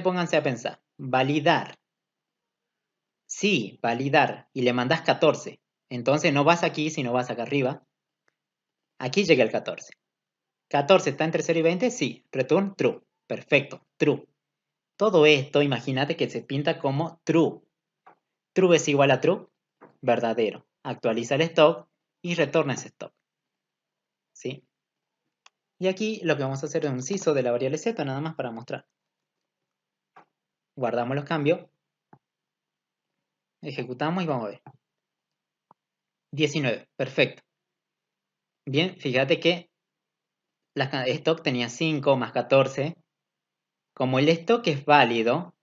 pónganse a pensar. Validar. Sí, validar. Y le mandas 14. Entonces no vas aquí, sino vas acá arriba. Aquí llega el 14. 14 está entre 0 y 20, sí. Return true. Perfecto, true. Todo esto, imagínate que se pinta como true. True es igual a true, verdadero. Actualiza el stop y retorna ese stop. ¿Sí? Y aquí lo que vamos a hacer es un CISO de la variable z nada más para mostrar guardamos los cambios, ejecutamos y vamos a ver. 19, perfecto. Bien, fíjate que la stock tenía 5 más 14. Como el stock es válido,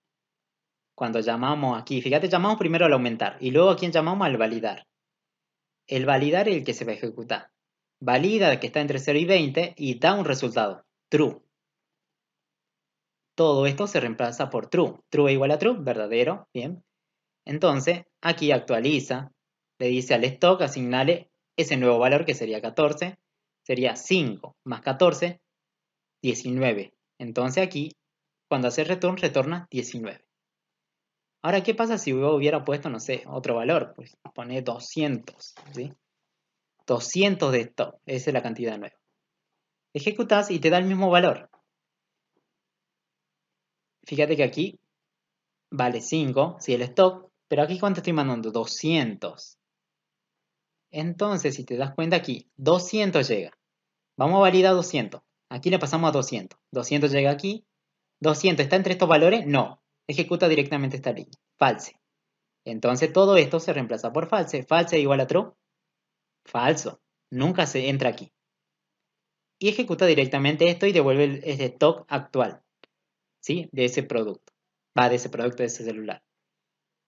cuando llamamos aquí, fíjate, llamamos primero al aumentar y luego a llamamos al validar. El validar es el que se va a ejecutar. Valida que está entre 0 y 20 y da un resultado, true. Todo esto se reemplaza por true. True igual a true, verdadero, bien. Entonces, aquí actualiza, le dice al stock, asignale ese nuevo valor que sería 14, sería 5 más 14, 19. Entonces aquí, cuando hace return, retorna 19. Ahora, ¿qué pasa si hubiera puesto, no sé, otro valor? Pues pone 200, ¿sí? 200 de stock, esa es la cantidad nueva. Ejecutas y te da el mismo valor, fíjate que aquí vale 5, si el stock, pero aquí cuánto estoy mandando, 200. Entonces, si te das cuenta aquí, 200 llega. Vamos a validar 200. Aquí le pasamos a 200. 200 llega aquí. 200 está entre estos valores, no. Ejecuta directamente esta línea, false. Entonces todo esto se reemplaza por false. False igual a true. Falso. Nunca se entra aquí. Y ejecuta directamente esto y devuelve el stock actual. ¿sí? De ese producto. Va de ese producto de ese celular.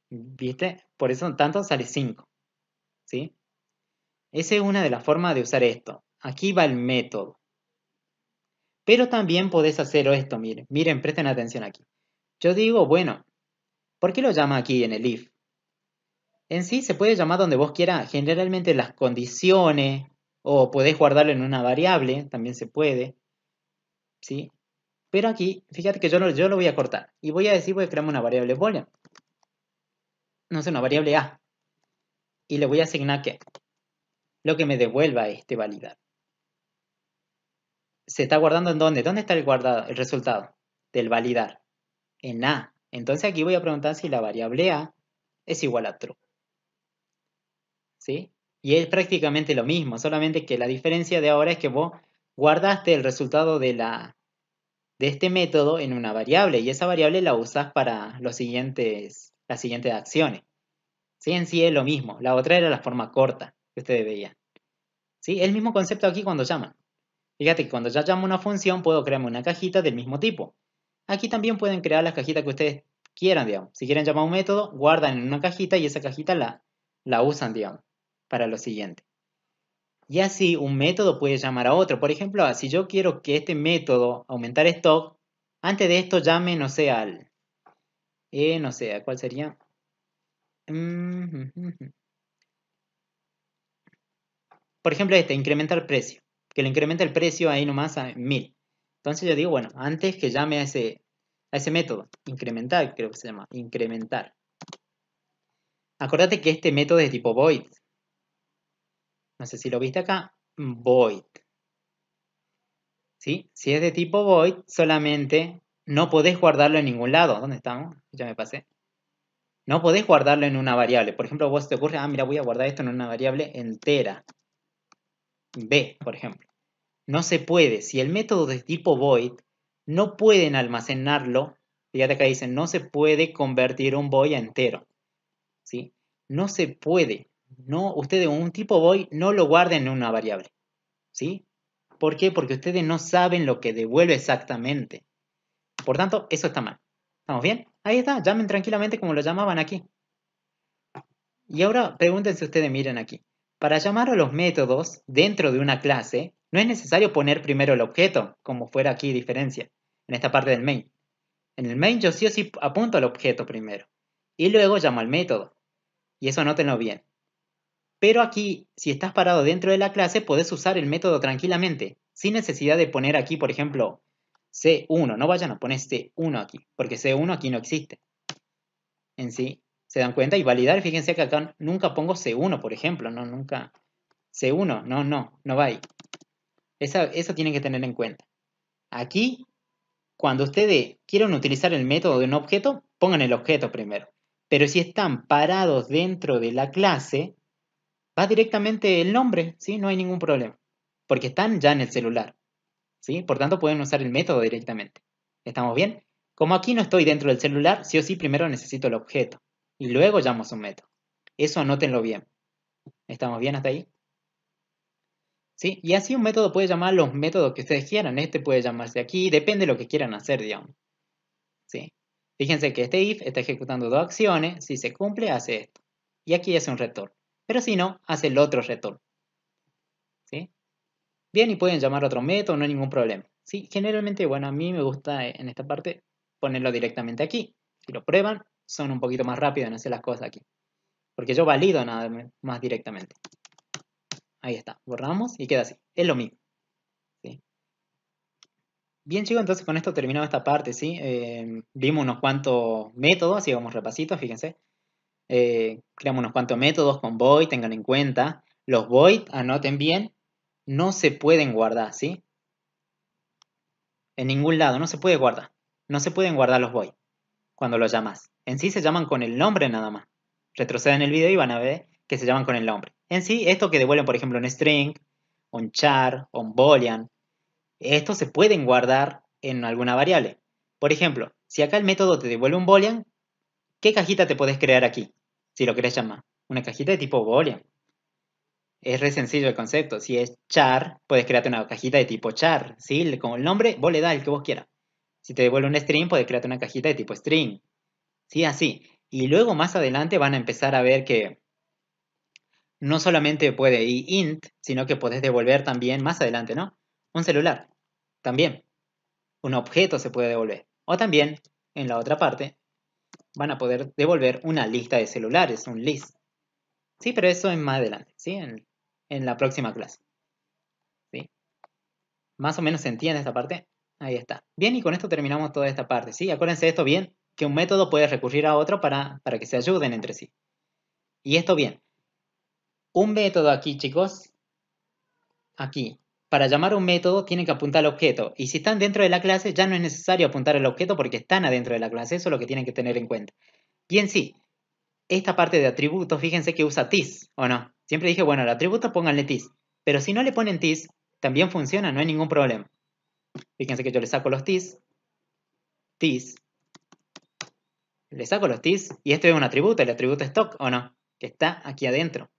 ¿Viste? Por eso tanto sale 5. ¿Sí? Esa es una de las formas de usar esto. Aquí va el método. Pero también podés hacer esto, miren. Miren, presten atención aquí. Yo digo, bueno, ¿por qué lo llama aquí en el if? En sí se puede llamar donde vos quieras. Generalmente las condiciones o podés guardarlo en una variable, también se puede. ¿Sí? Pero aquí, fíjate que yo lo, voy a cortar. Y voy a decir, voy a crear una variable boolean. No sé, una variable A. Y le voy a asignar que lo que me devuelva este validar. ¿Se está guardando en dónde? ¿Dónde está el guardado, el resultado del validar? En A. Entonces aquí voy a preguntar si la variable A es igual a true. ¿Sí? Y es prácticamente lo mismo, solamente que la diferencia de ahora es que vos guardaste el resultado de la, de este método en una variable y esa variable la usas para los siguientes, las siguientes acciones. Si En sí es lo mismo. La otra era la forma corta que ustedes veían. ¿Sí? El mismo concepto aquí cuando llaman. Fíjate que cuando ya llamo una función puedo crearme una cajita del mismo tipo. Aquí también pueden crear las cajitas que ustedes quieran, digamos. Si quieren llamar un método, guardan en una cajita y esa cajita la, la usan, digamos, para lo siguiente. Y así un método puede llamar a otro. Por ejemplo, ah, si yo quiero que este método aumentar stock, antes de esto llame, no sé, al... Eh, no sé, ¿cuál sería? Mm, por ejemplo, este, incrementar precio. Que le incrementa el precio ahí nomás a mil. Entonces yo digo, bueno, antes que llame a ese, a ese método, incrementar, creo que se llama, incrementar. Acordate que este método es tipo void, no sé si lo viste acá, void. ¿Sí? Si es de tipo void, solamente no podés guardarlo en ningún lado. ¿Dónde estamos? Ya me pasé. No podés guardarlo en una variable. Por ejemplo, vos te ocurre, ah, mira, voy a guardar esto en una variable entera. B, por ejemplo. No se puede. Si el método de tipo void, no pueden almacenarlo. Fíjate acá dicen, no se puede convertir un void a entero. ¿Sí? No se puede no, ustedes un tipo voy, no lo guarden en una variable. ¿Sí? ¿Por qué? Porque ustedes no saben lo que devuelve exactamente. Por tanto, eso está mal. ¿Estamos bien? Ahí está, llamen tranquilamente como lo llamaban aquí. Y ahora pregúntense ustedes, miren aquí. Para llamar a los métodos dentro de una clase, no es necesario poner primero el objeto, como fuera aquí diferencia, en esta parte del main. En el main yo sí o sí apunto al objeto primero. Y luego llamo al método. Y eso anótenlo bien. Pero aquí, si estás parado dentro de la clase, podés usar el método tranquilamente, sin necesidad de poner aquí, por ejemplo, C1. No vayan a poner C1 aquí, porque C1 aquí no existe. En sí, se dan cuenta y validar, fíjense que acá nunca pongo C1, por ejemplo, no, nunca. C1, no, no, no va ahí. eso tienen que tener en cuenta. Aquí, cuando ustedes quieren utilizar el método de un objeto, pongan el objeto primero. Pero si están parados dentro de la clase, va directamente el nombre, ¿sí? No hay ningún problema, porque están ya en el celular, ¿sí? Por tanto, pueden usar el método directamente. ¿Estamos bien? Como aquí no estoy dentro del celular, sí o sí primero necesito el objeto y luego llamo su método. Eso anótenlo bien. ¿Estamos bien hasta ahí? ¿Sí? Y así un método puede llamar los métodos que ustedes quieran. Este puede llamarse aquí, depende de lo que quieran hacer, digamos. ¿Sí? Fíjense que este if está ejecutando dos acciones. Si se cumple, hace esto. Y aquí hace un retorno. Pero si no, hace el otro retorno. ¿Sí? Bien, y pueden llamar otro método, no hay ningún problema. ¿Sí? Generalmente, bueno, a mí me gusta eh, en esta parte ponerlo directamente aquí. Si lo prueban, son un poquito más rápidos en hacer las cosas aquí. Porque yo valido nada más directamente. Ahí está, borramos y queda así. Es lo mismo. ¿Sí? Bien chicos, entonces con esto terminamos esta parte, ¿sí? Eh, vimos unos cuantos métodos, hicimos repasitos, fíjense eh, creamos unos cuantos métodos con void, tengan en cuenta. Los void, anoten bien, no se pueden guardar, ¿sí? En ningún lado, no se puede guardar. No se pueden guardar los void cuando los llamas. En sí se llaman con el nombre nada más. retroceden el video y van a ver que se llaman con el nombre. En sí, esto que devuelven, por ejemplo, un string, un char, un boolean, estos se pueden guardar en alguna variable. Por ejemplo, si acá el método te devuelve un boolean, ¿qué cajita te puedes crear aquí? si lo querés llamar. Una cajita de tipo boolean. Es re sencillo el concepto. Si es char, puedes crearte una cajita de tipo char. ¿sí? con el nombre, vos le das el que vos quieras. Si te devuelve un string, puedes crearte una cajita de tipo string. ¿Sí? Así. Y luego más adelante van a empezar a ver que no solamente puede ir int, sino que podés devolver también más adelante, ¿no? Un celular. También. Un objeto se puede devolver. O también, en la otra parte, van a poder devolver una lista de celulares, un list. Sí, pero eso es más adelante, ¿sí? En, la próxima clase. ¿Sí? Más o menos se entiende esta parte. Ahí está. Bien, y con esto terminamos toda esta parte, ¿sí? Acuérdense de esto bien, que un método puede recurrir a otro para, para que se ayuden entre sí. Y esto bien. Un método aquí, chicos, aquí, para llamar un método tienen que apuntar al objeto. Y si están dentro de la clase, ya no es necesario apuntar al objeto porque están adentro de la clase. Eso es lo que tienen que tener en cuenta. Y en sí, esta parte de atributos, fíjense que usa TIS, ¿o no? Siempre dije, bueno, al atributo pónganle TIS. Pero si no le ponen TIS, también funciona, no hay ningún problema. Fíjense que yo le saco los TIS. TIS. Le saco los TIS y esto es un atributo, el atributo stock, ¿o no? Que está aquí adentro.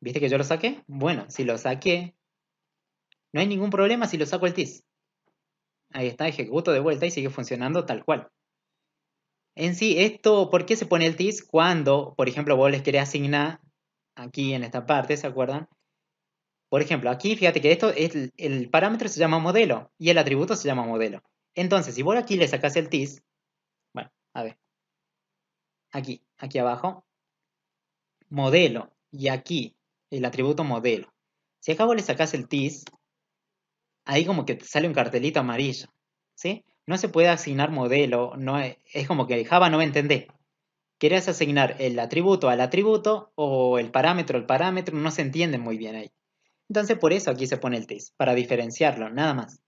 ¿Viste que yo lo saqué? Bueno, si lo saqué, no hay ningún problema si lo saco el TIS. Ahí está, ejecuto de vuelta y sigue funcionando tal cual. En sí, esto, ¿por qué se pone el TIS? Cuando, por ejemplo, vos les querés asignar aquí en esta parte, ¿se acuerdan? Por ejemplo, aquí fíjate que esto es el, parámetro se llama modelo y el atributo se llama modelo. Entonces, si vos aquí le sacás el TIS, bueno, a ver, aquí, aquí abajo, modelo y aquí el atributo modelo. Si acá vos le sacas el TIS, ahí como que te sale un cartelito amarillo, ¿sí? No se puede asignar modelo, no e, es, como que Java no va a entender. asignar el atributo al atributo o el parámetro al parámetro, no se entiende muy bien ahí. Entonces por eso aquí se pone el TIS, para diferenciarlo, nada más.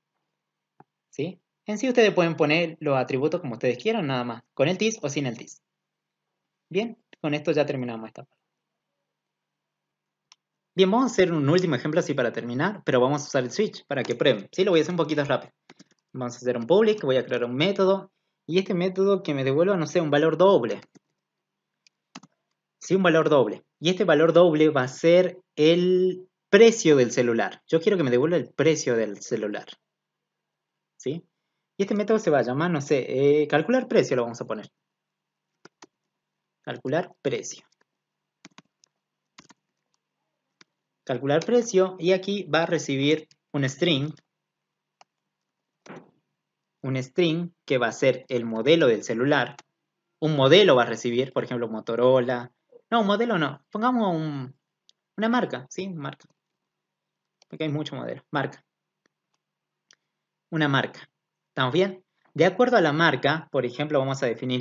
¿Sí? En sí ustedes pueden poner los atributos como ustedes quieran, nada más, con el TIS o sin el TIS. Bien, con esto ya terminamos esta parte. Bien, vamos a hacer un último ejemplo así para terminar, pero vamos a usar el switch para que prueben. Sí, lo voy a hacer un poquito rápido. Vamos a hacer un public, voy a crear un método, y este método que me devuelva, no sé, un valor doble. Sí, un valor doble. Y este valor doble va a ser el precio del celular. Yo quiero que me devuelva el precio del celular. ¿Sí? Y este método se va a llamar, no sé, eh, calcular precio lo vamos a poner. Calcular precio. calcular precio y aquí va a recibir un string un string que va a ser el modelo del celular un modelo va a recibir por ejemplo Motorola no un modelo no pongamos una marca sí marca porque hay mucho modelo, marca una marca estamos bien de acuerdo a la marca por ejemplo vamos a definir